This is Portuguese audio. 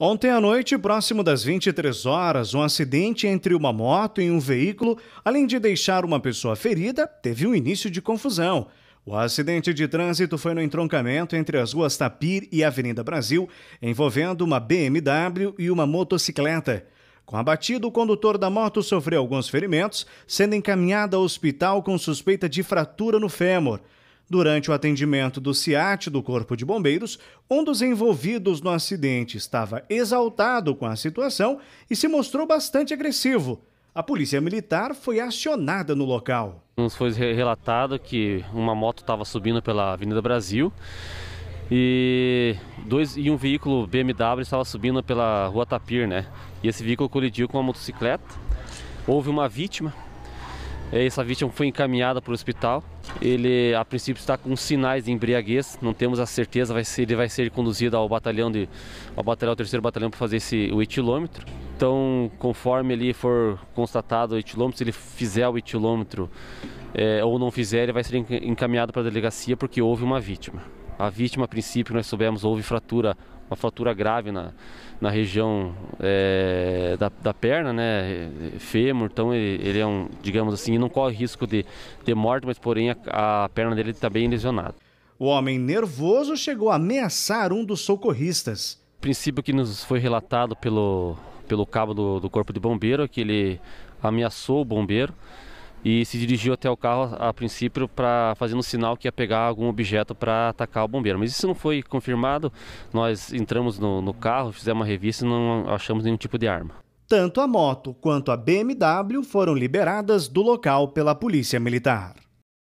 Ontem à noite, próximo das 23 horas, um acidente entre uma moto e um veículo, além de deixar uma pessoa ferida, teve um início de confusão. O acidente de trânsito foi no entroncamento entre as ruas Tapir e Avenida Brasil, envolvendo uma BMW e uma motocicleta. Com a batida, o condutor da moto sofreu alguns ferimentos, sendo encaminhado ao hospital com suspeita de fratura no fêmur. Durante o atendimento do CIAT do Corpo de Bombeiros, um dos envolvidos no acidente estava exaltado com a situação e se mostrou bastante agressivo. A polícia militar foi acionada no local. Nos foi relatado que uma moto estava subindo pela Avenida Brasil e, dois, e um veículo BMW estava subindo pela Rua Tapir, né? E esse veículo colidiu com uma motocicleta. Houve uma vítima essa vítima foi encaminhada para o hospital. Ele, a princípio, está com sinais de embriaguez. Não temos a certeza. Vai ser, ele vai ser conduzido ao batalhão de, ao batalhão, ao terceiro batalhão, para fazer esse o etilômetro. Então, conforme ele for constatado o etilômetro, se ele fizer o etilômetro é, ou não fizer, ele vai ser encaminhado para a delegacia porque houve uma vítima. A vítima, a princípio, nós soubemos, houve fratura uma fratura grave na, na região é, da, da, perna, né, fêmur, então ele, ele, é um, digamos assim, não corre risco de, de morte, mas porém a, a perna dele está bem lesionada. O homem nervoso chegou a ameaçar um dos socorristas. O princípio que nos foi relatado pelo, pelo cabo do, do corpo de bombeiro é que ele ameaçou o bombeiro, e se dirigiu até o carro a, princípio para fazer um sinal que ia pegar algum objeto para atacar o bombeiro. Mas isso não foi confirmado. Nós entramos no, no carro, fizemos uma revista e não achamos nenhum tipo de arma. Tanto a moto quanto a BMW foram liberadas do local pela Polícia Militar.